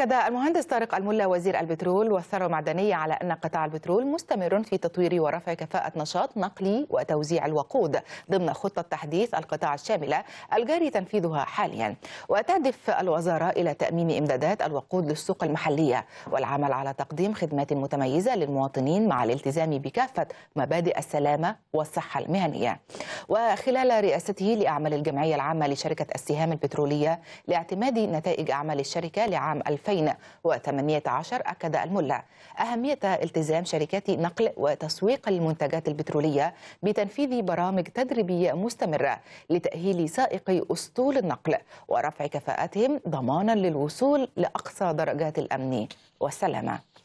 أكد المهندس طارق الملا وزير البترول والثروة المعدنية على أن قطاع البترول مستمر في تطوير ورفع كفاءة نشاط نقلي وتوزيع الوقود ضمن خطة تحديث القطاع الشاملة الجاري تنفيذها حاليا وتهدف الوزارة إلى تأمين إمدادات الوقود للسوق المحلية والعمل على تقديم خدمات متميزة للمواطنين مع الالتزام بكافة مبادئ السلامة والصحة المهنية وخلال رئاسته لأعمال الجمعية العامة لشركة السهام البترولية لاعتماد نتائج أعمال الشركة لعام 2018 أكد الملا أهمية التزام شركات نقل وتسويق المنتجات البترولية بتنفيذ برامج تدريبية مستمرة لتأهيل سائقي أسطول النقل ورفع كفاءتهم ضمانا للوصول لأقصى درجات الأمن والسلامة